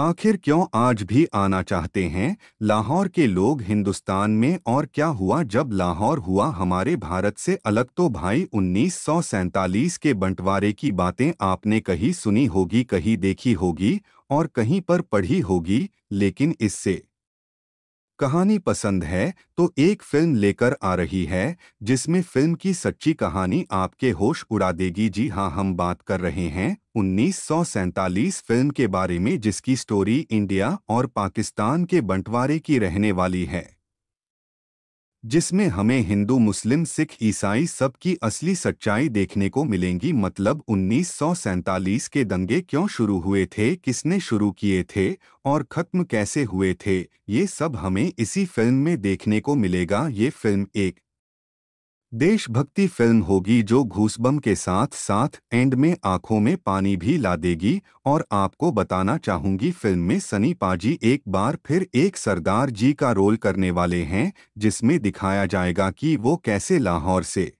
आखिर क्यों आज भी आना चाहते हैं लाहौर के लोग हिंदुस्तान में और क्या हुआ जब लाहौर हुआ हमारे भारत से अलग तो भाई उन्नीस के बंटवारे की बातें आपने कहीं सुनी होगी कहीं देखी होगी और कहीं पर पढ़ी होगी लेकिन इससे कहानी पसंद है तो एक फिल्म लेकर आ रही है जिसमें फिल्म की सच्ची कहानी आपके होश उड़ा देगी जी हाँ हम बात कर रहे हैं उन्नीस फिल्म के बारे में जिसकी स्टोरी इंडिया और पाकिस्तान के बंटवारे की रहने वाली है जिसमें हमें हिंदू मुस्लिम सिख ईसाई सब की असली सच्चाई देखने को मिलेंगी मतलब उन्नीस के दंगे क्यों शुरू हुए थे किसने शुरू किए थे और ख़त्म कैसे हुए थे ये सब हमें इसी फिल्म में देखने को मिलेगा ये फिल्म एक देशभक्ति फिल्म होगी जो घूसबम के साथ साथ एंड में आंखों में पानी भी ला देगी और आपको बताना चाहूंगी फिल्म में सनी पाजी एक बार फिर एक सरदार जी का रोल करने वाले हैं जिसमें दिखाया जाएगा कि वो कैसे लाहौर से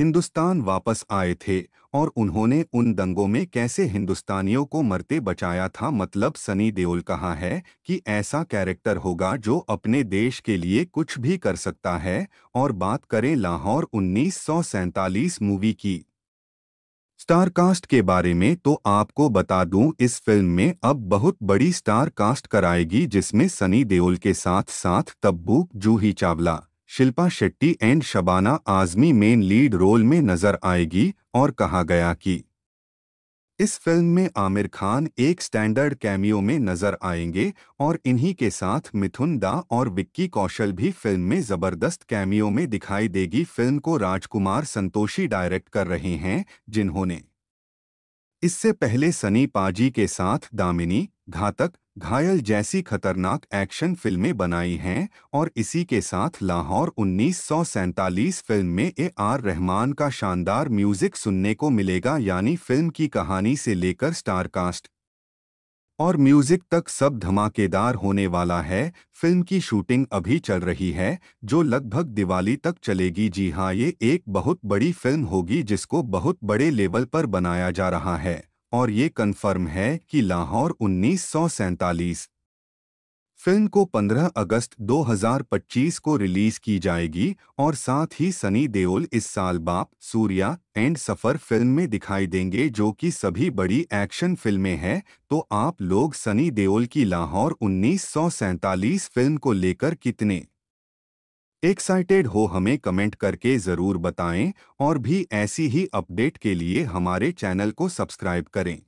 हिंदुस्तान वापस आए थे और उन्होंने उन दंगों में कैसे हिंदुस्तानियों को मरते बचाया था मतलब सनी देओल कहा है कि ऐसा कैरेक्टर होगा जो अपने देश के लिए कुछ भी कर सकता है और बात करें लाहौर उन्नीस मूवी की स्टार कास्ट के बारे में तो आपको बता दूं इस फिल्म में अब बहुत बड़ी स्टार कास्ट कराएगी जिसमें सनी देओल के साथ साथ Tabu Juhi Chawla Shilpa Shetty and Shabana Azmi main lead role में नजर आएगी और कहा गया कि इस फिल्म में आमिर खान एक स्टैंडर्ड कैमियो में नजर आएंगे और इन्हीं के साथ मिथुन दा और विक्की कौशल भी फिल्म में जबरदस्त कैमियो में दिखाई देगी फिल्म को राजकुमार संतोषी डायरेक्ट कर रहे हैं जिन्होंने इससे पहले सनी पाजी के साथ दामिनी घातक घायल जैसी खतरनाक एक्शन फिल्में बनाई हैं और इसी के साथ लाहौर उन्नीस फिल्म में ए आर रहमान का शानदार म्यूजिक सुनने को मिलेगा यानी फिल्म की कहानी से लेकर स्टारकास्ट और म्यूजिक तक सब धमाकेदार होने वाला है फिल्म की शूटिंग अभी चल रही है जो लगभग दिवाली तक चलेगी जी हाँ ये एक बहुत बड़ी फिल्म होगी जिसको बहुत बड़े लेवल पर बनाया जा रहा है और ये कन्फर्म है कि लाहौर उन्नीस फिल्म को 15 अगस्त 2025 को रिलीज की जाएगी और साथ ही सनी देओल इस साल बाप सूर्या एंड सफ़र फिल्म में दिखाई देंगे जो कि सभी बड़ी एक्शन फिल्में हैं तो आप लोग सनी देओल की लाहौर उन्नीस फिल्म को लेकर कितने एक्साइटेड हो हमें कमेंट करके ज़रूर बताएं और भी ऐसी ही अपडेट के लिए हमारे चैनल को सब्सक्राइब करें